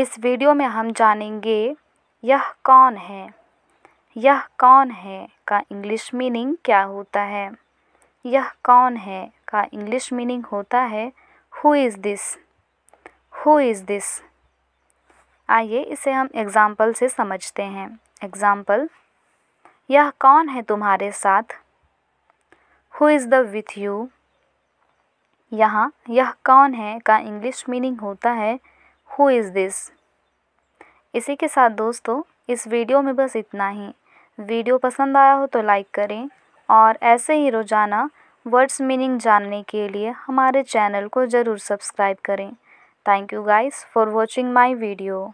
इस वीडियो में हम जानेंगे यह कौन है यह कौन है का इंग्लिश मीनिंग क्या होता है यह कौन है का इंग्लिश मीनिंग होता है who is this who is this आइए इसे हम एग्ज़ाम्पल से समझते हैं एग्ज़ाम्पल यह कौन है तुम्हारे साथ who is the with you यहाँ यह कौन है का इंग्लिश मीनिंग होता है हु इज़ दिस इसी के साथ दोस्तों इस वीडियो में बस इतना ही वीडियो पसंद आया हो तो लाइक करें और ऐसे ही रोज़ाना वर्ड्स मीनिंग जानने के लिए हमारे चैनल को ज़रूर सब्सक्राइब करें thank you guys for watching my video